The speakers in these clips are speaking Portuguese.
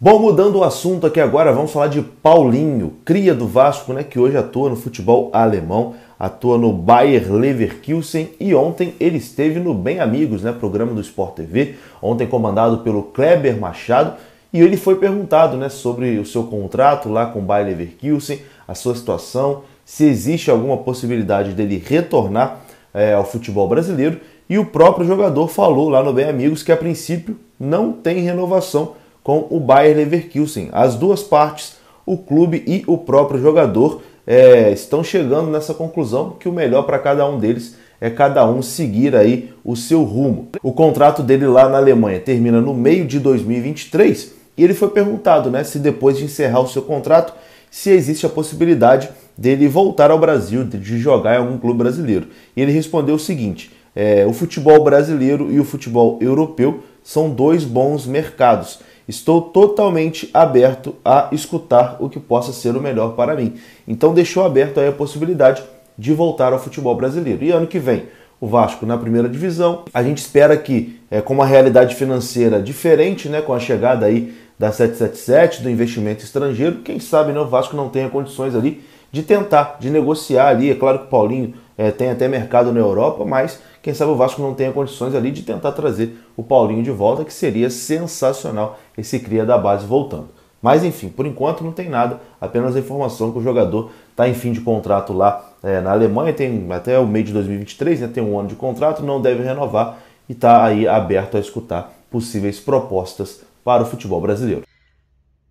Bom, mudando o assunto aqui agora, vamos falar de Paulinho, cria do Vasco, né, que hoje atua no futebol alemão, atua no Bayer Leverkusen e ontem ele esteve no Bem Amigos, né, programa do Sport TV, ontem comandado pelo Kleber Machado, e ele foi perguntado, né, sobre o seu contrato lá com o Bayer Leverkusen, a sua situação, se existe alguma possibilidade dele retornar é, ao futebol brasileiro, e o próprio jogador falou lá no Bem Amigos que a princípio não tem renovação com o Bayer Leverkusen. As duas partes, o clube e o próprio jogador, é, estão chegando nessa conclusão que o melhor para cada um deles é cada um seguir aí o seu rumo. O contrato dele lá na Alemanha termina no meio de 2023 e ele foi perguntado, né, se depois de encerrar o seu contrato, se existe a possibilidade dele voltar ao Brasil, de jogar em algum clube brasileiro. E ele respondeu o seguinte: é, o futebol brasileiro e o futebol europeu são dois bons mercados Estou totalmente aberto a escutar o que possa ser o melhor para mim. Então deixou aberto aí a possibilidade de voltar ao futebol brasileiro. E ano que vem, o Vasco na primeira divisão. A gente espera que, é, com uma realidade financeira diferente, né, com a chegada aí da 777, do investimento estrangeiro, quem sabe né, o Vasco não tenha condições ali de tentar, de negociar ali. É claro que o Paulinho é, tem até mercado na Europa, mas quem sabe o Vasco não tenha condições ali de tentar trazer o Paulinho de volta, que seria sensacional esse cria da base voltando. Mas enfim, por enquanto não tem nada, apenas a informação que o jogador está em fim de contrato lá é, na Alemanha, tem até o meio de 2023, né, tem um ano de contrato, não deve renovar e está aí aberto a escutar possíveis propostas para o futebol brasileiro.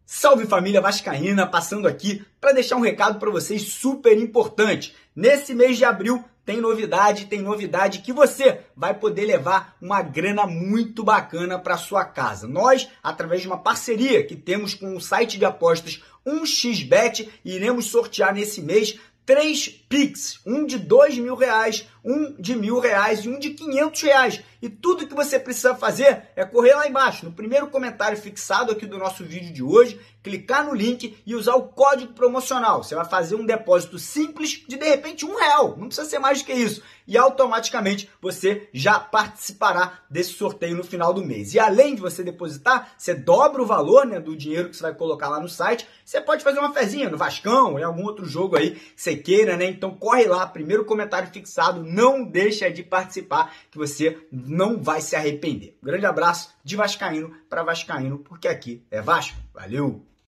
Salve família Vascaína, passando aqui para deixar um recado para vocês super importante. Nesse mês de abril tem novidade, tem novidade que você vai poder levar uma grana muito bacana para sua casa. Nós, através de uma parceria que temos com o site de apostas 1xbet, iremos sortear nesse mês três Pix, um de dois mil reais, um de mil reais e um de quinhentos reais. E tudo que você precisa fazer é correr lá embaixo, no primeiro comentário fixado aqui do nosso vídeo de hoje, clicar no link e usar o código promocional. Você vai fazer um depósito simples de de repente um real, não precisa ser mais do que isso. E automaticamente você já participará desse sorteio no final do mês. E além de você depositar, você dobra o valor né, do dinheiro que você vai colocar lá no site. Você pode fazer uma fezinha no Vascão ou em algum outro jogo aí que você queira, né? Então corre lá, primeiro comentário fixado, não deixa de participar que você não vai se arrepender. grande abraço de Vascaíno para Vascaíno, porque aqui é Vasco. Valeu!